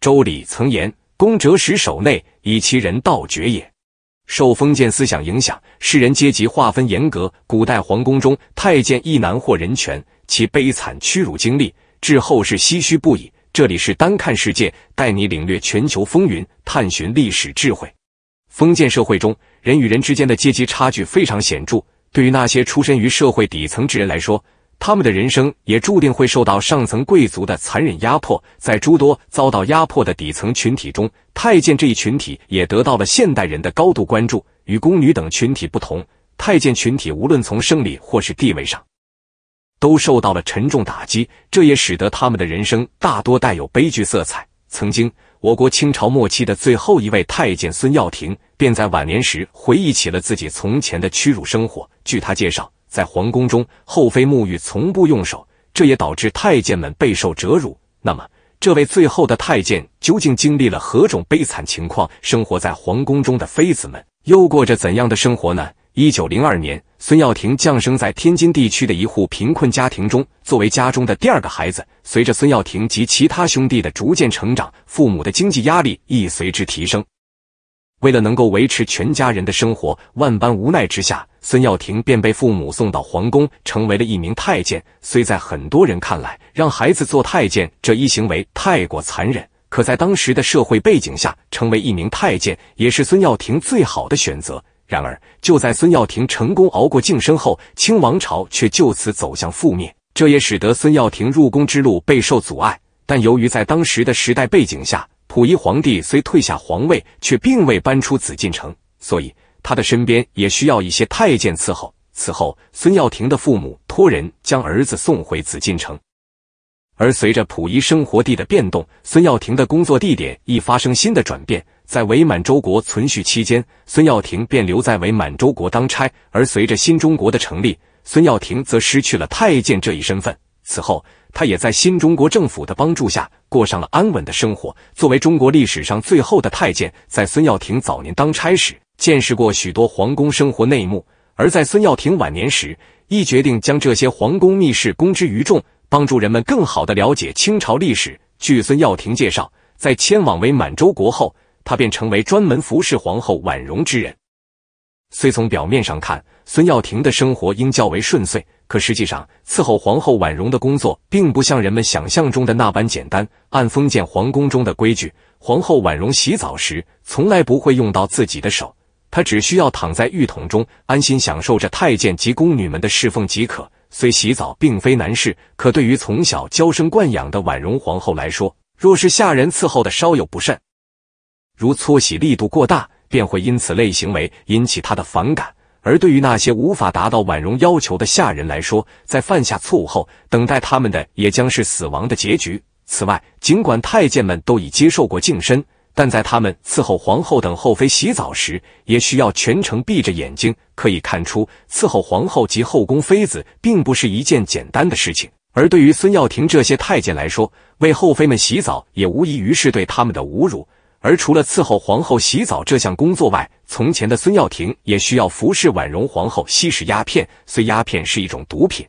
《周礼》曾言：“公者使守内，以其人道绝也。”受封建思想影响，世人阶级划分严格。古代皇宫中，太监亦难获人权，其悲惨屈辱经历，致后世唏嘘不已。这里是单看世界，带你领略全球风云，探寻历史智慧。封建社会中，人与人之间的阶级差距非常显著。对于那些出身于社会底层之人来说，他们的人生也注定会受到上层贵族的残忍压迫。在诸多遭到压迫的底层群体中，太监这一群体也得到了现代人的高度关注。与宫女等群体不同，太监群体无论从生理或是地位上，都受到了沉重打击。这也使得他们的人生大多带有悲剧色彩。曾经，我国清朝末期的最后一位太监孙耀庭，便在晚年时回忆起了自己从前的屈辱生活。据他介绍。在皇宫中，后妃沐浴从不用手，这也导致太监们备受折辱。那么，这位最后的太监究竟经历了何种悲惨情况？生活在皇宫中的妃子们又过着怎样的生活呢？一九零二年，孙耀庭降生在天津地区的一户贫困家庭中，作为家中的第二个孩子，随着孙耀庭及其他兄弟的逐渐成长，父母的经济压力亦随之提升。为了能够维持全家人的生活，万般无奈之下。孙耀庭便被父母送到皇宫，成为了一名太监。虽在很多人看来，让孩子做太监这一行为太过残忍，可在当时的社会背景下，成为一名太监也是孙耀庭最好的选择。然而，就在孙耀庭成功熬过晋升后，清王朝却就此走向覆灭，这也使得孙耀庭入宫之路备受阻碍。但由于在当时的时代背景下，溥仪皇帝虽退下皇位，却并未搬出紫禁城，所以。他的身边也需要一些太监伺候。此后，孙耀庭的父母托人将儿子送回紫禁城。而随着溥仪生活地的变动，孙耀庭的工作地点亦发生新的转变。在伪满洲国存续期间，孙耀庭便留在伪满洲国当差；而随着新中国的成立，孙耀庭则失去了太监这一身份。此后，他也在新中国政府的帮助下过上了安稳的生活。作为中国历史上最后的太监，在孙耀庭早年当差时。见识过许多皇宫生活内幕，而在孙耀庭晚年时，亦决定将这些皇宫秘事公之于众，帮助人们更好的了解清朝历史。据孙耀庭介绍，在迁往为满洲国后，他便成为专门服侍皇后婉容之人。虽从表面上看，孙耀庭的生活应较为顺遂，可实际上，伺候皇后婉容的工作并不像人们想象中的那般简单。按封建皇宫中的规矩，皇后婉容洗澡时，从来不会用到自己的手。她只需要躺在浴桶中，安心享受着太监及宫女们的侍奉即可。虽洗澡并非难事，可对于从小娇生惯养的婉容皇后来说，若是下人伺候的稍有不慎，如搓洗力度过大，便会因此类行为引起她的反感。而对于那些无法达到婉容要求的下人来说，在犯下错误后，等待他们的也将是死亡的结局。此外，尽管太监们都已接受过净身。但在他们伺候皇后等后妃洗澡时，也需要全程闭着眼睛。可以看出，伺候皇后及后宫妃子并不是一件简单的事情。而对于孙耀庭这些太监来说，为后妃们洗澡也无疑于是对他们的侮辱。而除了伺候皇后洗澡这项工作外，从前的孙耀庭也需要服侍婉容皇后吸食鸦片。虽鸦片是一种毒品，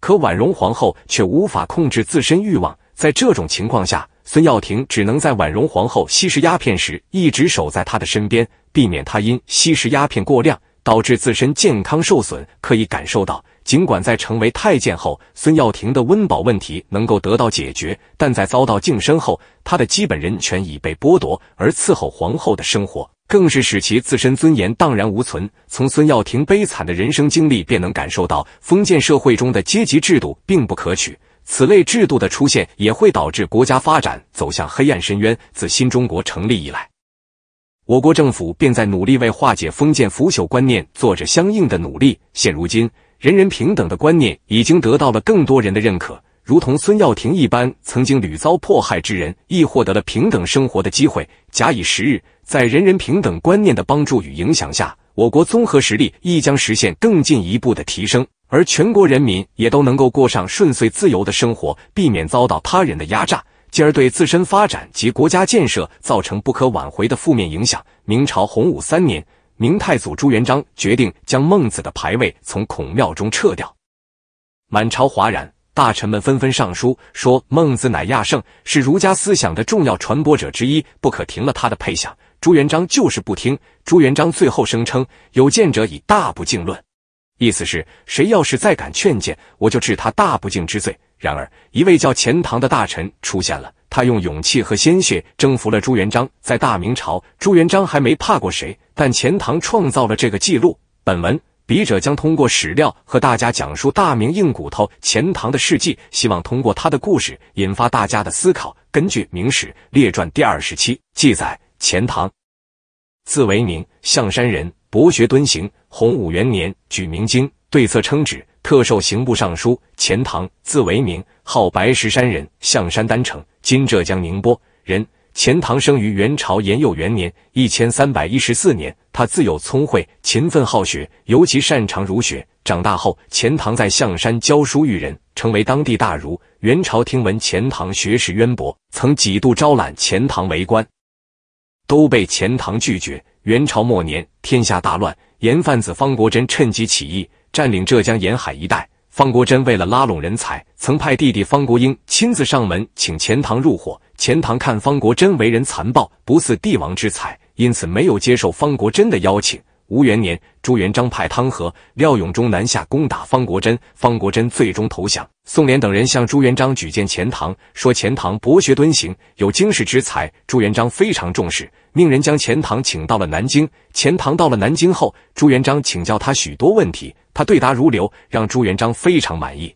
可婉容皇后却无法控制自身欲望。在这种情况下，孙耀庭只能在婉容皇后吸食鸦片时，一直守在她的身边，避免她因吸食鸦片过量导致自身健康受损。可以感受到，尽管在成为太监后，孙耀庭的温饱问题能够得到解决，但在遭到净身后，他的基本人权已被剥夺，而伺候皇后的生活更是使其自身尊严荡然无存。从孙耀庭悲惨的人生经历，便能感受到封建社会中的阶级制度并不可取。此类制度的出现也会导致国家发展走向黑暗深渊。自新中国成立以来，我国政府便在努力为化解封建腐朽观念做着相应的努力。现如今，人人平等的观念已经得到了更多人的认可。如同孙耀庭一般曾经屡遭迫害之人，亦获得了平等生活的机会。假以时日，在人人平等观念的帮助与影响下，我国综合实力亦将实现更进一步的提升。而全国人民也都能够过上顺遂自由的生活，避免遭到他人的压榨，进而对自身发展及国家建设造成不可挽回的负面影响。明朝洪武三年，明太祖朱元璋决定将孟子的牌位从孔庙中撤掉，满朝哗然，大臣们纷纷上书说孟子乃亚圣，是儒家思想的重要传播者之一，不可停了他的配享。朱元璋就是不听。朱元璋最后声称有见者以大不敬论。意思是，谁要是再敢劝谏，我就治他大不敬之罪。然而，一位叫钱塘的大臣出现了，他用勇气和鲜血征服了朱元璋。在大明朝，朱元璋还没怕过谁，但钱塘创造了这个记录。本文笔者将通过史料和大家讲述大明硬骨头钱塘的事迹，希望通过他的故事引发大家的思考。根据《明史列传》第二十七记载，钱塘字惟明，象山人，博学敦行。洪武元年，举明经，对策称旨，特授刑部尚书。钱塘，字惟明，号白石山人，象山丹城（今浙江宁波）人。钱塘生于元朝延佑元年（一千三百一十四年），他自幼聪慧，勤奋好学，尤其擅长儒学。长大后，钱塘在象山教书育人，成为当地大儒。元朝听闻钱塘学识渊博，曾几度招揽钱塘为官，都被钱塘拒绝。元朝末年，天下大乱。盐贩子方国珍趁机起义，占领浙江沿海一带。方国珍为了拉拢人才，曾派弟弟方国英亲自上门请钱塘入伙。钱塘看方国珍为人残暴，不似帝王之才，因此没有接受方国珍的邀请。吴元年，朱元璋派汤和、廖永忠南下攻打方国珍，方国珍最终投降。宋濂等人向朱元璋举荐钱塘，说钱塘博学敦行，有经世之才。朱元璋非常重视，命人将钱塘请到了南京。钱塘到了南京后，朱元璋请教他许多问题，他对答如流，让朱元璋非常满意。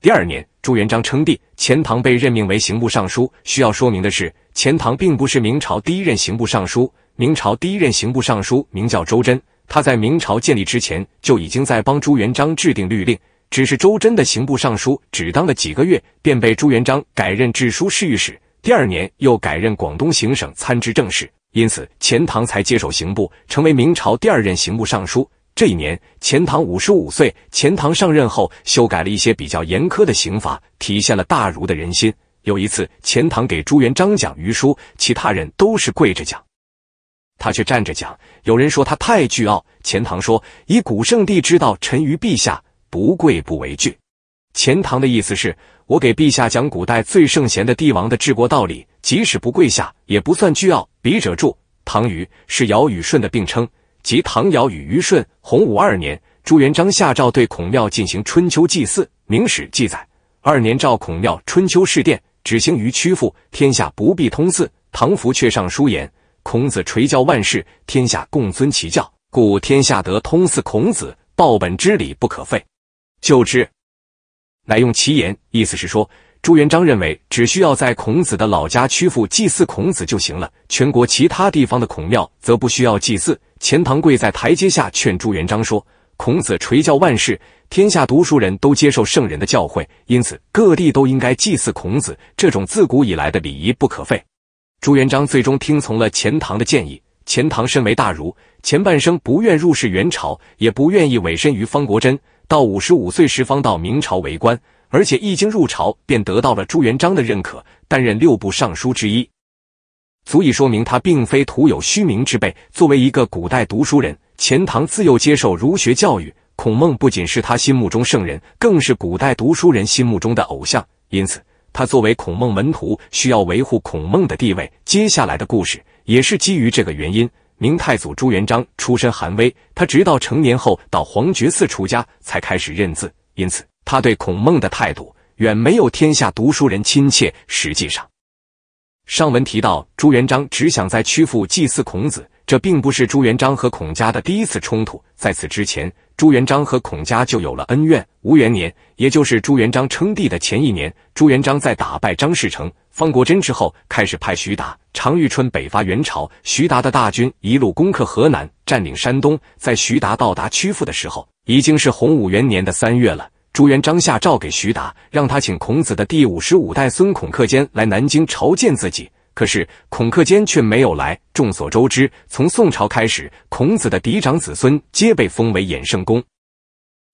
第二年，朱元璋称帝，钱塘被任命为刑部尚书。需要说明的是，钱塘并不是明朝第一任刑部尚书。明朝第一任刑部尚书名叫周真，他在明朝建立之前就已经在帮朱元璋制定律令。只是周真的刑部尚书只当了几个月，便被朱元璋改任治书侍御史。第二年又改任广东行省参知政事，因此钱塘才接手刑部，成为明朝第二任刑部尚书。这一年，钱塘五十五岁。钱塘上任后，修改了一些比较严苛的刑法，体现了大儒的人心。有一次，钱塘给朱元璋讲《虞书》，其他人都是跪着讲。他却站着讲。有人说他太倨傲。钱塘说：“以古圣帝之道，臣于陛下，不跪不为惧。钱塘的意思是，我给陛下讲古代最圣贤的帝王的治国道理，即使不跪下，也不算倨傲。笔者注：唐虞是尧与舜的并称，即唐尧与虞舜。洪武二年，朱元璋下诏对孔庙进行春秋祭祀。《明史》记载：二年，诏孔庙春秋事殿，只行于曲阜，天下不必通祀。唐福却上书言。孔子垂教万世，天下共尊其教，故天下得通似孔子。报本之礼不可废，就之，乃用其言。意思是说，朱元璋认为只需要在孔子的老家曲阜祭祀孔子就行了，全国其他地方的孔庙则不需要祭祀。钱塘贵在台阶下劝朱元璋说：“孔子垂教万世，天下读书人都接受圣人的教诲，因此各地都应该祭祀孔子。这种自古以来的礼仪不可废。”朱元璋最终听从了钱塘的建议。钱塘身为大儒，前半生不愿入仕元朝，也不愿意委身于方国珍，到五十五岁时方到明朝为官，而且一经入朝便得到了朱元璋的认可，担任六部尚书之一，足以说明他并非徒有虚名之辈。作为一个古代读书人，钱塘自幼接受儒学教育，孔孟不仅是他心目中圣人，更是古代读书人心目中的偶像，因此。他作为孔孟门徒，需要维护孔孟的地位。接下来的故事也是基于这个原因。明太祖朱元璋出身寒微，他直到成年后到皇觉寺出家，才开始认字。因此，他对孔孟的态度远没有天下读书人亲切。实际上，上文提到朱元璋只想在曲阜祭祀孔子，这并不是朱元璋和孔家的第一次冲突。在此之前，朱元璋和孔家就有了恩怨。吴元年，也就是朱元璋称帝的前一年，朱元璋在打败张士诚、方国珍之后，开始派徐达、常遇春北伐元朝。徐达的大军一路攻克河南，占领山东。在徐达到达曲阜的时候，已经是洪武元年的三月了。朱元璋下诏给徐达，让他请孔子的第五十五代孙孔克坚来南京朝见自己。可是孔克坚却没有来。众所周知，从宋朝开始，孔子的嫡长子孙皆被封为衍圣公，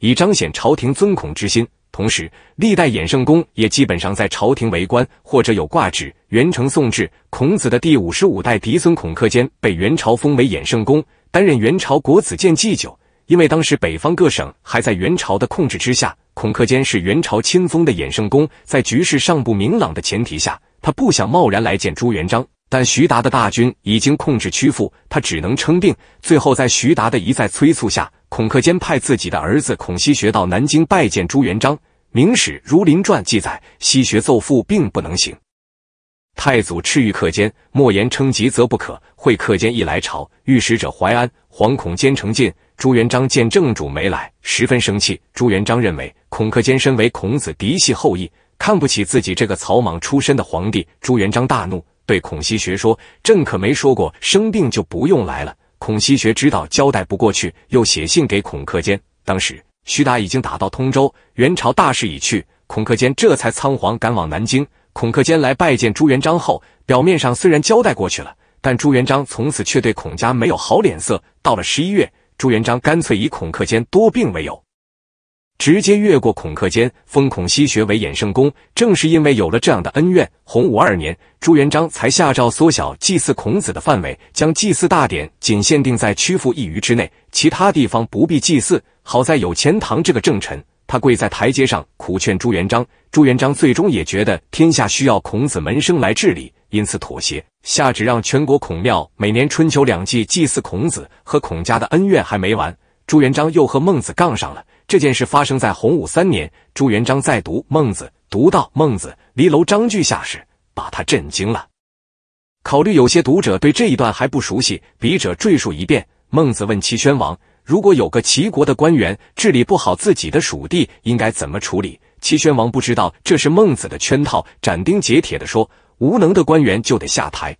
以彰显朝廷尊孔之心。同时，历代衍圣公也基本上在朝廷为官或者有挂职。元承宋制，孔子的第五十五代嫡孙孔克坚被元朝封为衍圣公，担任元朝国子监祭酒。因为当时北方各省还在元朝的控制之下，孔克坚是元朝亲封的衍圣公，在局势尚不明朗的前提下，他不想贸然来见朱元璋。但徐达的大军已经控制曲阜，他只能称病。最后在徐达的一再催促下，孔克坚派自己的儿子孔希学到南京拜见朱元璋。《明史·儒林传》记载：“希学奏父，并不能行。太祖叱谕克坚，莫言称疾，则不可。会克坚一来朝，御史者淮安，惶恐兼程进。”朱元璋见正主没来，十分生气。朱元璋认为孔克坚身为孔子嫡系后裔，看不起自己这个草莽出身的皇帝。朱元璋大怒，对孔熙学说：“朕可没说过生病就不用来了。”孔熙学知道交代不过去，又写信给孔克坚。当时徐达已经打到通州，元朝大势已去。孔克坚这才仓皇赶往南京。孔克坚来拜见朱元璋后，表面上虽然交代过去了，但朱元璋从此却对孔家没有好脸色。到了十一月。朱元璋干脆以孔克坚多病为由，直接越过孔克坚封孔西学为衍圣公。正是因为有了这样的恩怨，洪武二年，朱元璋才下诏缩小祭祀孔子的范围，将祭祀大典仅限定在曲阜一隅之内，其他地方不必祭祀。好在有钱塘这个政臣，他跪在台阶上苦劝朱元璋，朱元璋最终也觉得天下需要孔子门生来治理。因此妥协，下旨让全国孔庙每年春秋两季祭祀孔子。和孔家的恩怨还没完，朱元璋又和孟子杠上了。这件事发生在洪武三年，朱元璋在读《孟子》，读到《孟子离娄章句下》时，把他震惊了。考虑有些读者对这一段还不熟悉，笔者赘述一遍：孟子问齐宣王，如果有个齐国的官员治理不好自己的属地，应该怎么处理？齐宣王不知道这是孟子的圈套，斩钉截铁的说。无能的官员就得下台。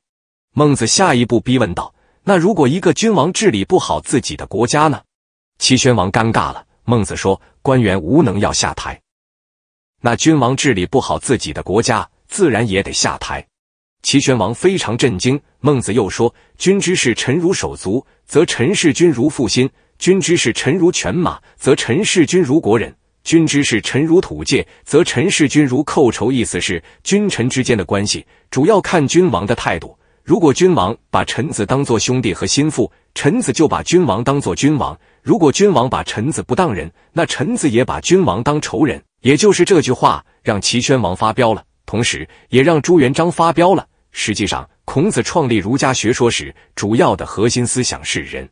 孟子下一步逼问道：“那如果一个君王治理不好自己的国家呢？”齐宣王尴尬了。孟子说：“官员无能要下台，那君王治理不好自己的国家，自然也得下台。”齐宣王非常震惊。孟子又说：“君之事臣如手足，则臣事君如父心；君之事臣如犬马，则臣事君如国人。”君之事臣如土芥，则臣事君如寇仇。意思是君臣之间的关系主要看君王的态度。如果君王把臣子当作兄弟和心腹，臣子就把君王当作君王；如果君王把臣子不当人，那臣子也把君王当仇人。也就是这句话让齐宣王发飙了，同时也让朱元璋发飙了。实际上，孔子创立儒家学说时，主要的核心思想是仁；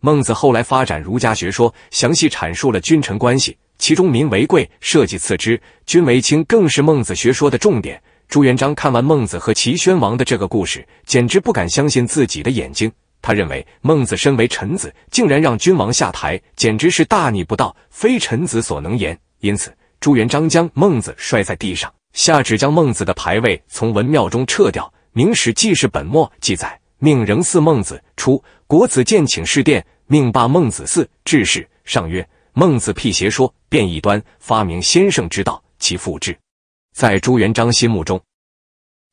孟子后来发展儒家学说，详细阐述了君臣关系。其中民为贵，社稷次之，君为轻，更是孟子学说的重点。朱元璋看完孟子和齐宣王的这个故事，简直不敢相信自己的眼睛。他认为孟子身为臣子，竟然让君王下台，简直是大逆不道，非臣子所能言。因此，朱元璋将孟子摔在地上，下旨将孟子的牌位从文庙中撤掉。《明史记事本末》记载：命仍祀孟子，初，国子监请示殿，命罢孟子祀，致事上曰。孟子辟邪说，变异端，发明先圣之道，其父制。在朱元璋心目中，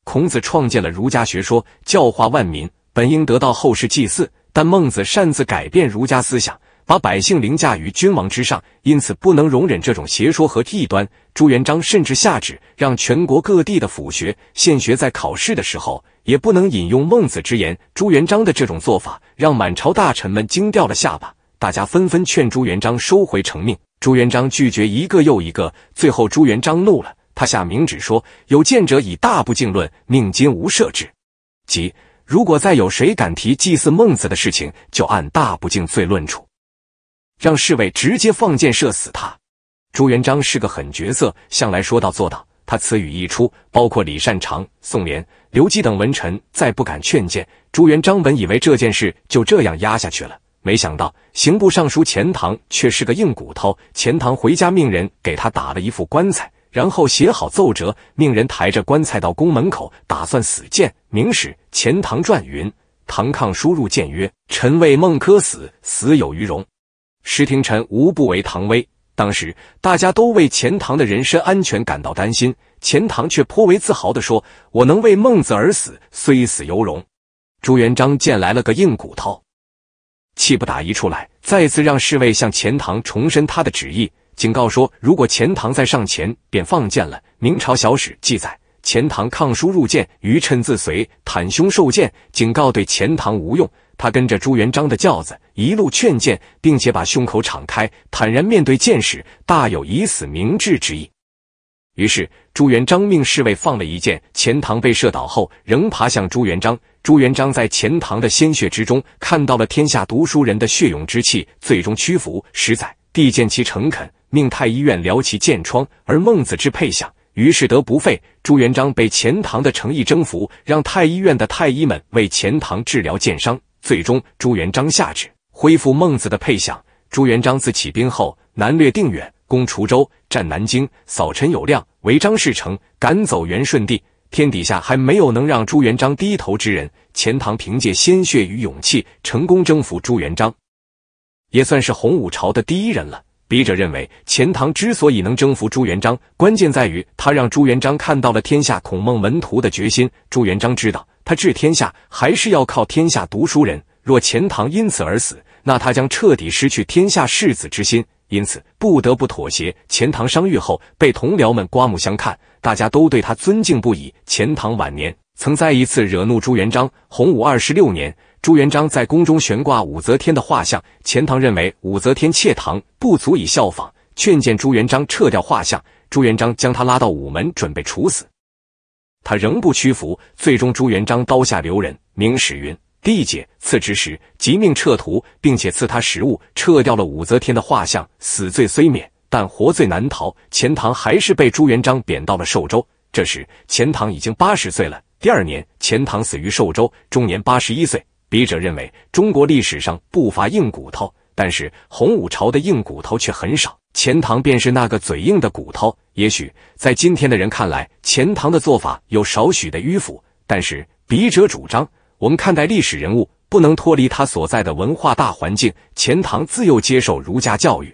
孔子创建了儒家学说，教化万民，本应得到后世祭祀。但孟子擅自改变儒家思想，把百姓凌驾于君王之上，因此不能容忍这种邪说和异端。朱元璋甚至下旨，让全国各地的府学、县学在考试的时候，也不能引用孟子之言。朱元璋的这种做法，让满朝大臣们惊掉了下巴。大家纷纷劝朱元璋收回成命，朱元璋拒绝一个又一个，最后朱元璋怒了，他下明旨说：“有见者以大不敬论，命今无赦之。”即如果再有谁敢提祭祀孟子的事情，就按大不敬罪论处，让侍卫直接放箭射死他。朱元璋是个狠角色，向来说到做到，他此语一出，包括李善长、宋濂、刘基等文臣再不敢劝谏。朱元璋本以为这件事就这样压下去了。没想到刑部尚书钱塘却是个硬骨头。钱塘回家命人给他打了一副棺材，然后写好奏折，命人抬着棺材到宫门口，打算死谏明史。钱塘传云：唐抗书入谏曰：“臣为孟轲死，死有余荣。”时廷臣无不为唐威。当时大家都为钱塘的人身安全感到担心，钱塘却颇为自豪地说：“我能为孟子而死，虽死犹荣。”朱元璋见来了个硬骨头。气不打一处来，再次让侍卫向钱塘重申他的旨意，警告说，如果钱塘再上前，便放箭了。明朝小史记载，钱塘抗书入箭，于趁自随，袒胸受箭，警告对钱塘无用。他跟着朱元璋的轿子一路劝谏，并且把胸口敞开，坦然面对箭矢，大有以死明志之意。于是，朱元璋命侍卫放了一箭，钱塘被射倒后，仍爬向朱元璋。朱元璋在钱塘的鲜血之中，看到了天下读书人的血勇之气，最终屈服。十载，帝见其诚恳，命太医院疗其箭疮，而孟子之配享，于是得不废。朱元璋被钱塘的诚意征服，让太医院的太医们为钱塘治疗箭伤。最终，朱元璋下旨恢复孟子的配享。朱元璋自起兵后，南略定远。攻滁州，占南京，扫陈友谅，违张士诚，赶走元顺帝，天底下还没有能让朱元璋低头之人。钱塘凭借鲜血与勇气，成功征服朱元璋，也算是洪武朝的第一人了。笔者认为，钱塘之所以能征服朱元璋，关键在于他让朱元璋看到了天下孔孟门徒的决心。朱元璋知道，他治天下还是要靠天下读书人。若钱塘因此而死，那他将彻底失去天下士子之心。因此不得不妥协。钱塘伤愈后被同僚们刮目相看，大家都对他尊敬不已。钱塘晚年曾再一次惹怒朱元璋。洪武二十六年，朱元璋在宫中悬挂武则天的画像，钱塘认为武则天窃唐不足以效仿，劝谏朱元璋撤掉画像。朱元璋将他拉到午门准备处死，他仍不屈服。最终朱元璋刀下留人。明史云。帝解，赐职时即命撤图，并且赐他食物，撤掉了武则天的画像。死罪虽免，但活罪难逃。钱塘还是被朱元璋贬到了寿州。这时，钱塘已经八十岁了。第二年，钱塘死于寿州，终年八十一岁。笔者认为，中国历史上不乏硬骨头，但是洪武朝的硬骨头却很少。钱塘便是那个嘴硬的骨头。也许在今天的人看来，钱塘的做法有少许的迂腐，但是笔者主张。我们看待历史人物，不能脱离他所在的文化大环境。钱塘自幼接受儒家教育，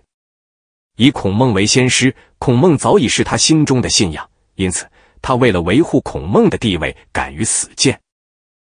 以孔孟为先师，孔孟早已是他心中的信仰，因此他为了维护孔孟的地位，敢于死谏。